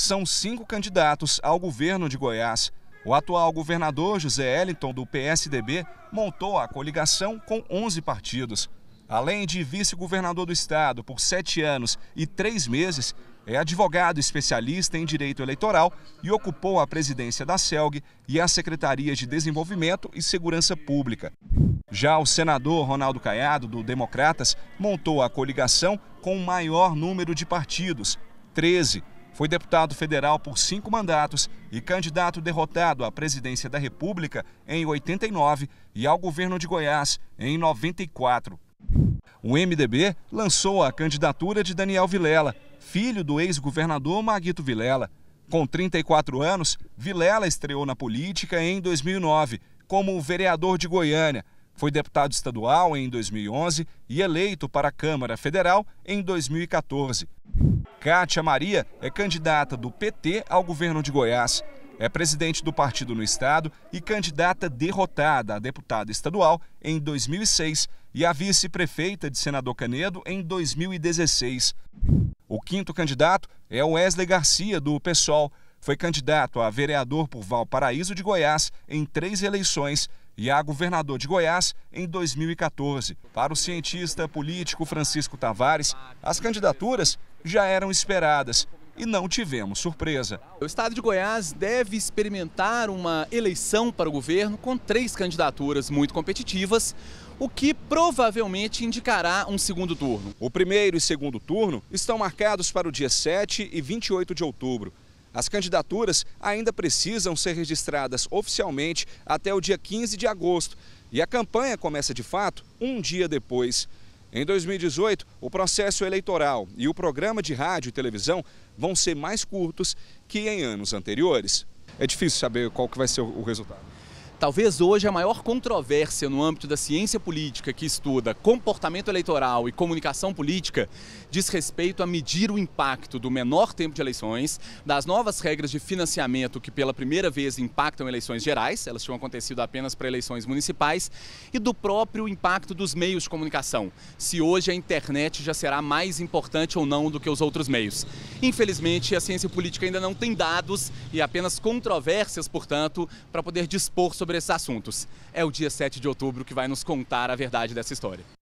são cinco candidatos ao governo de Goiás. O atual governador José Eliton, do PSDB, montou a coligação com 11 partidos. Além de vice-governador do Estado por sete anos e três meses, é advogado especialista em direito eleitoral e ocupou a presidência da CELG e a Secretaria de Desenvolvimento e Segurança Pública. Já o senador Ronaldo Caiado, do Democratas, montou a coligação com o maior número de partidos, 13, foi deputado federal por cinco mandatos e candidato derrotado à presidência da República em 89 e ao governo de Goiás em 94. O MDB lançou a candidatura de Daniel Vilela, filho do ex-governador Maguito Vilela. Com 34 anos, Vilela estreou na política em 2009 como vereador de Goiânia. Foi deputado estadual em 2011 e eleito para a Câmara Federal em 2014. Kátia Maria é candidata do PT ao governo de Goiás. É presidente do partido no estado e candidata derrotada a deputada estadual em 2006 e a vice-prefeita de Senador Canedo em 2016. O quinto candidato é Wesley Garcia, do PSOL. Foi candidato a vereador por Valparaíso de Goiás em três eleições e a governador de Goiás em 2014. Para o cientista político Francisco Tavares, as candidaturas já eram esperadas e não tivemos surpresa. O estado de Goiás deve experimentar uma eleição para o governo com três candidaturas muito competitivas, o que provavelmente indicará um segundo turno. O primeiro e segundo turno estão marcados para o dia 7 e 28 de outubro. As candidaturas ainda precisam ser registradas oficialmente até o dia 15 de agosto. E a campanha começa de fato um dia depois. Em 2018, o processo eleitoral e o programa de rádio e televisão vão ser mais curtos que em anos anteriores. É difícil saber qual que vai ser o resultado. Talvez hoje a maior controvérsia no âmbito da ciência política que estuda comportamento eleitoral e comunicação política diz respeito a medir o impacto do menor tempo de eleições, das novas regras de financiamento que pela primeira vez impactam eleições gerais, elas tinham acontecido apenas para eleições municipais, e do próprio impacto dos meios de comunicação, se hoje a internet já será mais importante ou não do que os outros meios. Infelizmente, a ciência política ainda não tem dados e apenas controvérsias, portanto, para poder dispor sobre sobre esses assuntos. É o dia 7 de outubro que vai nos contar a verdade dessa história.